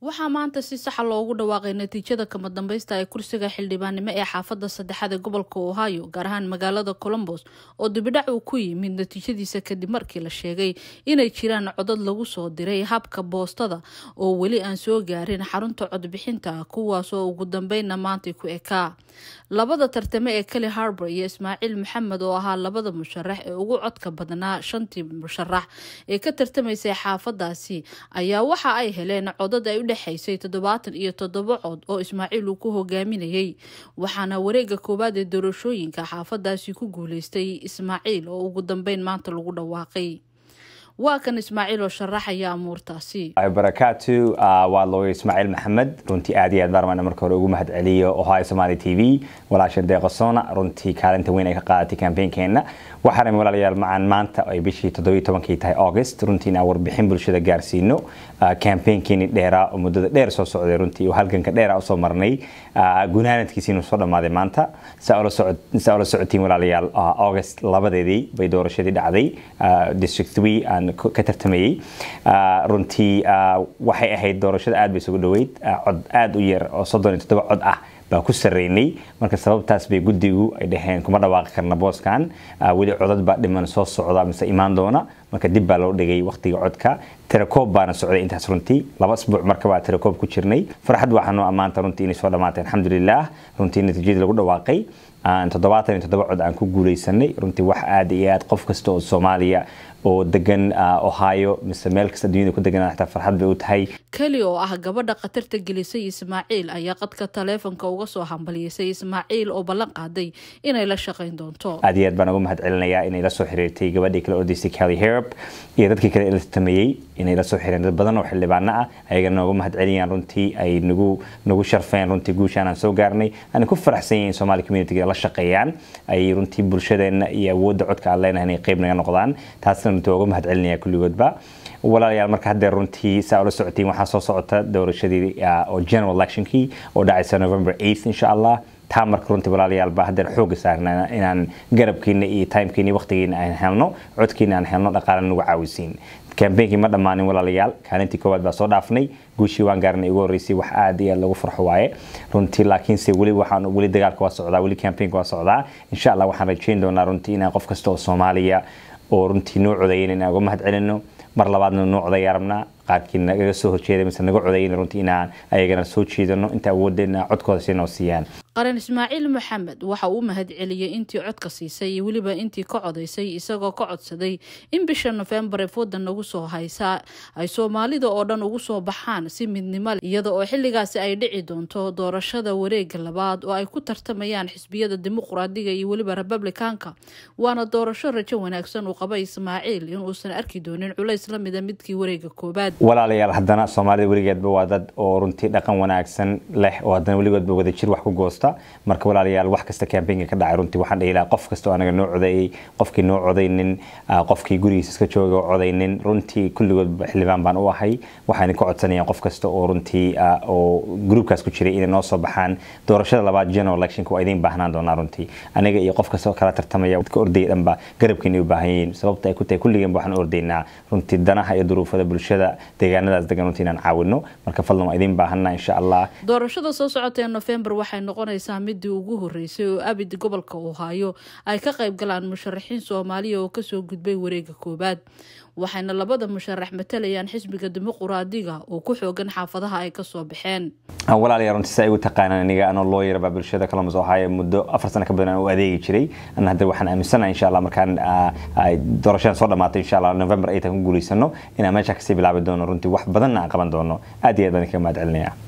waxaa maanta si saxa ah loogu dhawaaqay natiijada kama dambaysta ee kursiga xildhibaanimo ee xaafadda saddexaada gobolka ohio gaar ahaan magaalada colombos oo dibidhac uu ku yimid natiijadiisa kadib markii la sheegay inay jiraan codad lagu soo diray habka boostada oo weli aan soo gaarin xarunta codbixinta kuwaasoo ugu dambeynna maantay ku ekaa labada tartame ee keli harbor iyo ismaaciil maxamed oo ahaa labada musharax ee ugu codka badnaa shantii musharax ee ka tartamaysay xaafadaasi ayaa waxa ay heleen codad ay dhexaysay toddobaatan iyo toddoba cod oo ismaaciil uu ku hogaaminayay waxaana wareega koowaad ee doorashooyinka xaafadaasi ku guuleystay ismaaciil oo ugu dambeyn maanta lagu dhawaaqay waa kan ismaaciil oo sharaxaya amuurtaasi barakaatu ah, waa looya ismaaciil maxamed runtii aad iyo aad baarmaan marka hore ugu mahad ohio somaali t v walaasha deeqasona runtii kaalinta weyn ay ka qaadatay kambeenkeena waxaana walaalayaal macaan maanta ay bishii toddobiyo tobankii tahay august runtii inaan warbixin bulshada gaarsiino kambeenkeenii ah, dheeraa ah oo muddada dheer soo socday runtii oo halganka dheera usoo marnay gunaanadkiisi inuu soo dhammaaday maanta saa socotiin walaalayaal august labadeedii bay doorashadii dhacday district three and ka tartamayey ah, runtii ah, waxay ahayd doorashada aad bay isugu dhaweyd ah, cod aada u yar oo soddon iyo toddoba cod ah baa ku sareynay marka sababtaas bay guddigu ay dhaheen kuma dhawaaqi karna booskan weli codad baa dhiman soo socda mise imaan doona marka dib baa loo dhigay waqtiga codka tirakoob baana socday intaas runtii laba asbuuc markabaa tirakoob ku jirnay farxad waxaanoo ammaanta runtii inay soo dhamaatay alxamdulilaah runtii natiijadii lagu dhawaaqay toddobaatan iyo toddoba cod aan ku guuleysanay runtii wax aad iyo aad qof kasta oo soomaaliya oo degan ohio mise meel kasta dunyada ku degan xataa farxad bay u tahay keli oo ah gabadha khatarta gelisay ismaaciil ayaa qadka taleefonka uga soo hambaliyeysay ismaaciil oo ballan qaaday inay la shaqayn doonto aad iyo aad baan ugu mahad celinayaa inay la soo xiriirtay gabadhii kale ordaysay kali herab iyo dadkii kale ee la tameeyey inay la soo xiriireen dad badan oo xildhibaano ah ayaga nooga mahad celinayaan runtii ay nagu nagu sharfeen runtii guushaan aan soo gaarnay aan ku faraxsan yahay in Soomaali community la shaqeeyaan ay runtii bulshadeena iyo awoodda codka aan leenahay inay qayb naga noqdaan taasna runtii uga mahad kulligoodba walaalayaal marka haddee runtii saa ula socotiin waxaa soo socota doorashadii oo general electionkii oo dhacaysa november 8th insha allah taa marka runtii walaalayaalba haddeen xooga saarna inaan garabkiina iyo timekiina waqtigiina aan helno codkiina aan helno dhaqaale nagu caawisiin kambeynkii ma dhammaanin walaalayaal kaalintii koowaad baa soo dhaafnay guushii waan gaarnay ugu horreysay wax aad iyo aad lagu farxo waaye runtii laakiinse weli waxaan weli dagaalka waa socdaa weli kambeynka waa socdaa insha allah waxaan rajayn doonaa runtii inaan qof kasta oo soomaaliya oo runtii noo codeeyen inaan uga mahad celino mar labaadna nuucday arabna qaarkiina igaga soo horjeeda mise naga codayn runtii inaan ayagana soo jeedano inta awoodeena codkooda sinoo siiyaan qaran ismaaciil maxamed waxa uu mahad celiyey intii codka siisay iyo weliba intii ka codaysay isagoo ka codsaday in bisha nofembar ee fooda nagu soo haysa ay soomaalida oo dhan ugu soo baxaan si midnimo leh iyada oo xilligaasi ay dhici doonto doorashada wareega labaad oo ay ku tartamayaan xisbiyada dimuquraadiga iyo weliba rebablikaanka waana doorasho rajo wanaagsan uu qabay ismaaciil inuusan arki doonin culays la mida midkii wareega koobaad walaalayaal haddana soomaalida weligeedba waa dad oo runtii dhaqan wanaagsan leh oo haddana weligoodba wadajir wax ku goosta kartaa marka walaalayaal wax kasta kaambeynka ka dhacay runtii waxaan dhihi lahaa qof kasta anaga noo codeeyey qofkii noo codaynin ah, qofkii gurigiisa iska jooga codaynin runtii kulligood xildhibaan baan u ahay waxaan ka codsanaya qof kasta oo runtii ah, oo gruubkaas ku jiray inay noo soo baxaan doorashada labaad general electionka waa idiin baahnaan doonaa runtii anaga iyo qof kasta kala tartamaya dadka ordaya dhanba garabka u baahan yihiin sababta ay ku tahay kulligeen waxaan ordaynaa runtii danaha iyo duruufada bulshada deegaanadaas degan runtii inaan caawino marka fadlan waa idiin baahanaa insha allah doorashada soo socota ee november waxay noqonaysaa noqonaysaa midii ugu horeysay oo abid gobolka uu ay ka qayb galaan musharaxiin soomaaliya oo kasoo gudbay wareega koowaad waxayna labada musharax matalayaan xisbiga dimuquraadiga oo ku xoogan xaafadaha ay kasoo baxeen walaalayaa runtiisa igu taqaanaan aniga anoo looyarbaa bulshada kalamas oo muddo afar sano ka badan aan u adeegi jiray anna haddana waxaan aaminsanahay insha allah markaan ay doorashadan soo dhamaatay insha allah november eight aan ku guulaysano inaan meeshaa kasii bilaabi doono runtii wax badanna aan qaban doono aad iyo aad baan kaga mahad